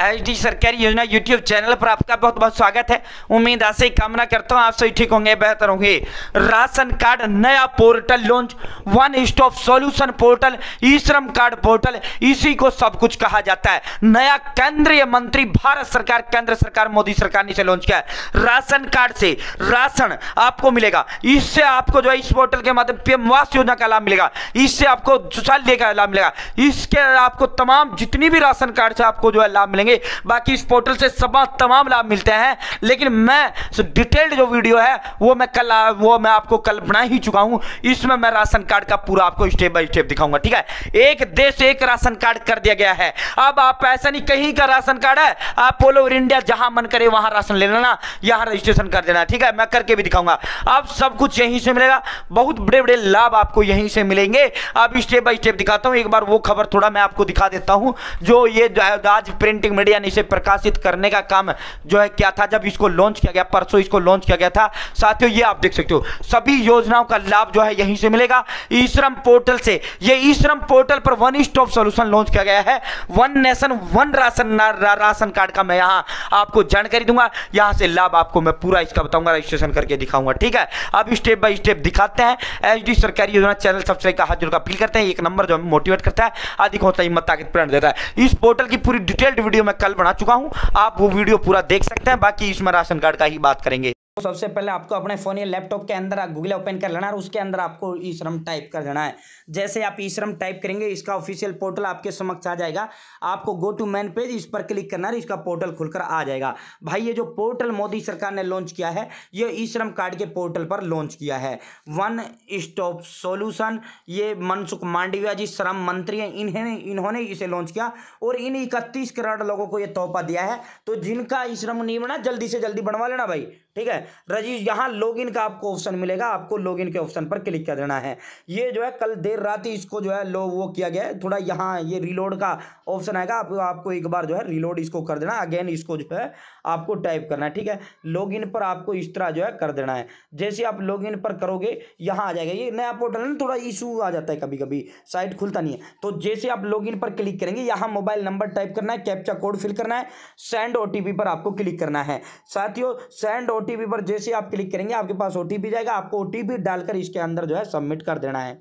H D सरकारी योजना YouTube channel पर आपका बहुत बहुत स्वागत है उम्मीद आशे कामना करता हूँ आप सभी ठीक होंगे बेहतर होंगे राशन कार्ड नया portal launch one stop solution portal e Shram card portal इसी को सब कुछ कहा जाता है नया केंद्रीय मंत्री भारत सरकार केंद्र सरकार मोदी सरकार ने इसे लॉन्च किया राशन कार्ड से राशन आपको मिलेगा इससे आपको जो है इस पोर्टल के माध्यम पीएम वास योजना का लाभ मिलेगा इससे आपको शौचालय का लाभ मिलेगा इसके आपको तमाम जितनी भी राशन कार्ड से आपको जो है लाभ मिलेंगे करेंगे बाकी इस पोर्टल से सब तमाम लाभ मिलते हैं लेकिन मैं डिटेल्ड जो वीडियो है वो मैं कल वो मैं आपको कल बना ही चुका हूँ इसमें मैं राशन कार्ड का पूरा आपको स्टेप बाई स्टेप दिखाऊंगा ठीक है एक देश एक राशन कार्ड कर दिया गया है अब आप ऐसा नहीं कहीं का राशन कार्ड है आप ओवर इंडिया जहाँ मन करे वहाँ राशन ले लेना यहाँ रजिस्ट्रेशन कर देना ठीक है मैं करके भी दिखाऊंगा अब सब कुछ यहीं से मिलेगा बहुत बड़े बड़े लाभ आपको यहीं से मिलेंगे अब स्टेप बाई स्टेप दिखाता हूँ एक बार वो खबर थोड़ा मैं आपको दिखा देता हूँ जो ये आज प्रिंटिंग मीडिया ने इसे प्रकाशित करने का काम जो है क्या था जब इसको लॉन्च किया गया परसों इसको लॉन्च किया गया था साथियों ये आप देख सकते हो सभी योजनाओं का लाभ जो है यहीं से मिलेगा ई श्रम पोर्टल से ये ई श्रम पोर्टल पर वन स्टॉप सोल्यूशन लॉन्च किया गया है one nation one ration ration card का मैं यहाँ आपको जानकारी दूंगा यहाँ से लाभ आपको मैं पूरा इसका बताऊंगा रजिस्ट्रेशन करके दिखाऊंगा ठीक है अब स्टेप बाय स्टेप दिखाते हैं एच सरकारी योजना चैनल सब्सक्राइब का हाथ जोड़कर अपील करते हैं एक नंबर जो मोटिवेट करता है अधिक होता मत ताकत प्रण देता है इस पोर्टल की पूरी डिटेल्ड वीडियो वीडियो मैं कल बना चुका हूँ आप वो वीडियो पूरा देख सकते हैं बाकी इसमें राशन कार्ड का ही बात करेंगे सबसे पहले आपको अपने फ़ोन या लैपटॉप के अंदर गूगल ओपन कर लेना है और उसके अंदर आपको ई श्रम टाइप कर लेना है जैसे आप ई श्रम टाइप करेंगे इसका ऑफिशियल पोर्टल आपके समक्ष आ जाएगा आपको गो टू मैन पेज इस पर क्लिक करना है इसका पोर्टल खुलकर आ जाएगा भाई ये जो पोर्टल मोदी सरकार ने लॉन्च किया है ये ई श्रम कार्ड के पोर्टल पर लॉन्च किया है वन स्टॉप सोल्यूशन ये मनसुख मांडविया जी श्रम मंत्री हैं इन्हें इन्होंने इसे लॉन्च किया और इन इकतीस करोड़ लोगों को यह तोहफा दिया है तो जिनका ई श्रम नहीं बना जल्दी से जल्दी बनवा लेना भाई ठीक है रजी यहाँ लॉगिन का आपको ऑप्शन मिलेगा आपको लॉगिन के ऑप्शन पर क्लिक कर देना है ये जो है कल देर रात ही इसको जो है लो वो किया गया है थोड़ा यहाँ ये रिलोड का ऑप्शन आएगा आप, आपको एक बार जो है रिलोड इसको कर देना अगेन इसको जो है आपको टाइप करना है ठीक है लॉग पर आपको इस तरह जो है कर देना है जैसे आप लॉग पर करोगे यहाँ आ जाएगा ये नया पोर्टल है थोड़ा इशू आ जाता है कभी कभी साइट खुलता नहीं है तो जैसे आप लॉग पर क्लिक करेंगे यहाँ मोबाइल नंबर टाइप करना है कैप्चा कोड फिल करना है सेंड ओ पर आपको क्लिक करना है साथियों सेंड ओ पर पर जैसे आप क्लिक करेंगे आपके पास ओ जाएगा आपको ओ डालकर इसके अंदर जो है सबमिट कर देना है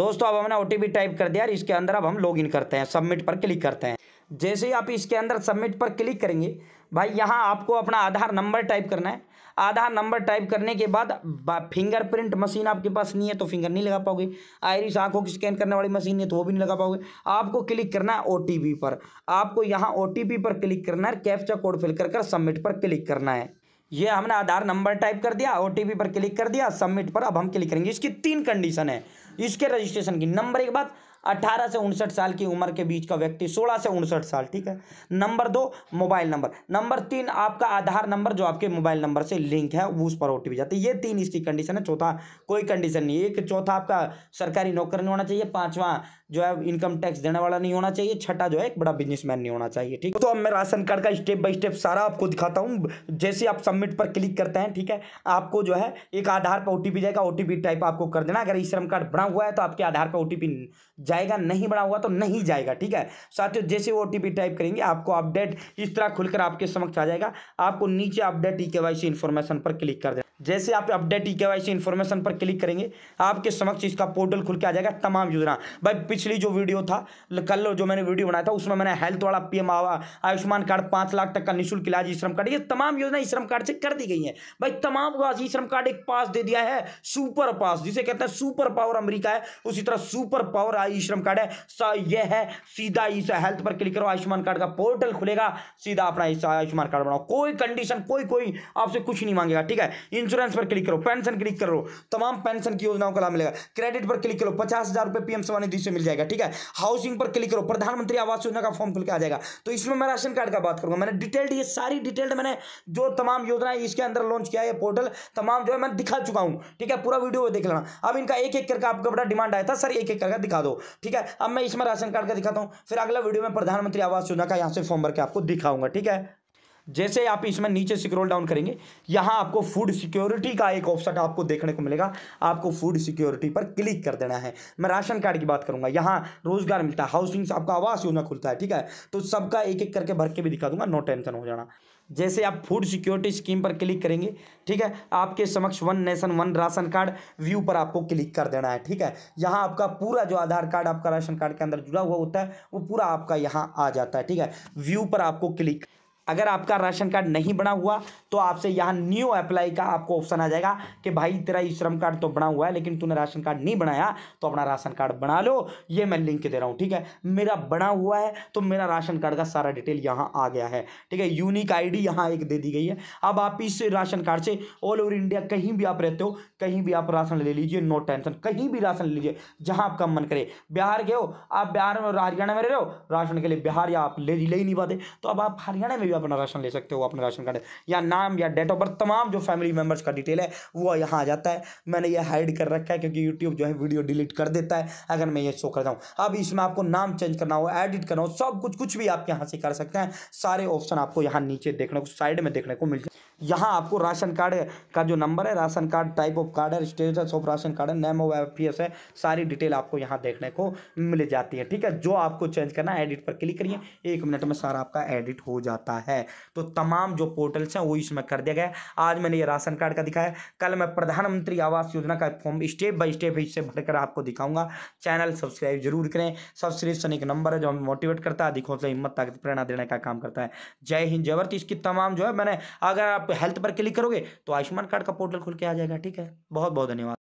दोस्तों अब हमने ओ टाइप कर दिया और इसके अंदर अब हम लॉगिन करते हैं सबमिट पर क्लिक करते हैं जैसे ही आप इसके अंदर सबमिट पर क्लिक करेंगे भाई यहाँ आपको अपना आधार नंबर टाइप करना है आधार नंबर टाइप करने के बाद फिंगरप्रिंट मशीन आपके पास नहीं है तो फिंगर नहीं लगा पाओगे आयरिस आंखों की स्कैन करने वाली मशीन है तो वो भी नहीं लगा पाओगे आपको क्लिक करना है ओ पर आपको यहाँ ओ पर क्लिक करना है कैप्चा कोड फिल कर सबमिट पर क्लिक करना है ये हमने आधार नंबर टाइप कर दिया ओ पर क्लिक कर दिया सबमिट पर अब हम क्लिक करेंगे इसकी तीन कंडीशन है इसके रजिस्ट्रेशन की नंबर एक बात अठारह से उनसठ साल की उम्र के बीच का व्यक्ति सोलह से उनसठ साल ठीक है नंबर दो मोबाइल नंबर नंबर तीन आपका आधार नंबर जो आपके मोबाइल नंबर से लिंक है उस पर ओ जाती है ये तीन इसकी कंडीशन है चौथा कोई कंडीशन नहीं एक चौथा आपका सरकारी नौकर नहीं होना चाहिए पांचवा जो है इनकम टैक्स देने वाला नहीं होना चाहिए छठा जो है एक बड़ा बिजनेसमैन नहीं होना चाहिए ठीक है तो अब मैं राशन कार्ड का स्टेप बाय स्टेप सारा आपको दिखाता हूँ जैसे आप सबमिट पर क्लिक करते हैं ठीक है आपको जो है एक आधार पर ओटीपी जाएगा ओटीपी टाइप आपको कर देना अगर ई श्रम कार्ड बना हुआ है तो आपके आधार पर ओटीपी जाएगा नहीं बना हुआ तो नहीं जाएगा ठीक है साथियों जैसे ओ टाइप करेंगे आपको अपडेट इस तरह खुलकर आपके समक्ष आ जाएगा आपको नीचे update e K Y C information पर क्लिक कर देना जैसे आप अपडेट ई के इन्फॉर्मेशन पर क्लिक करेंगे आपके समक्ष इसका पोर्टल खुल के आ जाएगा तमाम योजना भाई पिछली जो वीडियो था कल जो मैंने वीडियो बनाया था उसमें मैंने हेल्थ वाला पीएम आयुष्मान कार्ड पाँच लाख तक का निःशुल्क इलाज ई श्रम कार्ड ये तमाम योजना ई श्रम कार्ड से कर दी गई है भाई तमाम ई श्रम कार्ड एक पास दे दिया है सुपर पास जिसे कहते हैं सुपर पावर अमरीका है उसी तरह सुपर पावर ई श्रम कार्ड है यह है सीधा ई हेल्थ पर क्लिक करो आयुष्मान कार्ड का पोर्टल खुलेगा सीधा अपना आयुष्मान कार्ड बनाओ कोई कंडीशन कोई कोई आपसे कुछ नहीं मांगेगा ठीक है इन इंश्योरेंस पर क्लिक करो पेंशन क्लिक करो तमाम पेंशन की योजनाओं का लाभ मिलेगा क्रेडिट पर क्लिक करो पचास हजार रुपये पीएम सवान निधि से मिल जाएगा ठीक है हाउसिंग पर क्लिक करो प्रधानमंत्री आवास योजना का फॉर्म खुल के आ जाएगा तो इसमें मैं राशन कार्ड का बात करूंगा मैंने डिटेल्ड ये सारी डिटेल्ड मैंने जो तमाम योजना इसके अंदर लॉन्च किया है पोर्टल तमाम जो है मैं दिखा चुका हूँ ठीक है पूरा वीडियो देख लेना अब इनका एक एक करके आपका बड़ा डिमांड आया था सर एक एक करके दिखा दो ठीक है अब मैं इसमें राशन कार्ड का दिखाता हूँ फिर अगला वीडियो में प्रधानमंत्री आवास योजना का यहाँ से फॉर्म भर के आपको दिखाऊंगा ठीक है जैसे आप इसमें नीचे सिक्रोल डाउन करेंगे यहां आपको फूड सिक्योरिटी का एक ऑप्शन आपको देखने को मिलेगा आपको फूड सिक्योरिटी पर क्लिक कर देना है मैं राशन कार्ड की बात करूंगा यहां रोजगार मिलता है हाउसिंग आपका आवास योजना खुलता है ठीक है तो सबका एक एक करके भर के भी दिखा दूंगा नो टेंशन हो जाना जैसे आप फूड सिक्योरिटी स्कीम पर क्लिक करेंगे ठीक है आपके समक्ष one nation one ration card view पर आपको क्लिक कर देना है ठीक है यहाँ आपका पूरा जो आधार कार्ड आपका राशन कार्ड के अंदर जुड़ा हुआ होता है वो पूरा आपका यहाँ आ जाता है ठीक है व्यू पर आपको क्लिक अगर आपका राशन कार्ड नहीं बना हुआ तो आपसे यहाँ न्यू अप्लाई का आपको ऑप्शन आ जाएगा कि भाई तेरा ई श्रम कार्ड तो बना हुआ है लेकिन तूने राशन कार्ड नहीं बनाया तो अपना राशन कार्ड बना लो ये मैं लिंक दे रहा हूँ ठीक है मेरा बना हुआ है तो मेरा राशन कार्ड का सारा डिटेल यहाँ आ गया है ठीक है यूनिक आई डी एक दे दी गई है अब आप इस राशन कार्ड से ऑल ओवर इंडिया कहीं भी आप रहते हो कहीं भी आप राशन ले लीजिए नो टेंशन कहीं भी राशन ले लीजिए जहाँ आपका मन करे बिहार के हो आप बिहार में हरियाणा में रह रहे हो राशन के लिए बिहार या आप ले ही नहीं पाते तो अब आप हरियाणा में भी आप अपना राशन ले सकते हो अपना राशन कार्ड या नाम या डेट ऑफ बर्थ तमाम जो फैमिली मेम्बर्स का डिटेल है वो यहाँ आ जाता है मैंने ये हाइड कर रखा है क्योंकि यूट्यूब जो है वीडियो डिलीट कर देता है अगर मैं ये शो कर हूँ अब इसमें आपको नाम चेंज करना हो एडिट करना हो सब कुछ कुछ भी आप यहाँ से कर सकते हैं सारे ऑप्शन आपको यहाँ नीचे देखने को साइड में देखने को मिल जाए यहाँ आपको राशन कार्ड का जो नंबर है ration card type of card है स्टेटस ऑफ राशन कार्ड है नेम ऑफ एफ है सारी डिटेल आपको यहाँ देखने को मिल जाती है ठीक है जो आपको चेंज करना है एडिट पर क्लिक करिए एक मिनट में सारा आपका एडिट हो जाता है है तो तमाम जो पोर्टल्स हैं वो इसमें कर दिया गया आज मैंने ये राशन कार्ड का दिखाया कल मैं प्रधानमंत्री आवास योजना का फॉर्म स्टेप बाय स्टेप इससे भरकर आपको दिखाऊंगा चैनल सब्सक्राइब जरूर करें सब्सक्रिप्शन एक नंबर है जो हमें मोटिवेट करता है अधिकों से हिम्मत ताकत प्रेरणा देने का काम करता है जय हिंद जय भारत इसकी तमाम जो है मैंने अगर आप हेल्थ पर क्लिक करोगे तो आयुष्मान कार्ड का पोर्टल खुल के आ जाएगा ठीक है बहुत बहुत धन्यवाद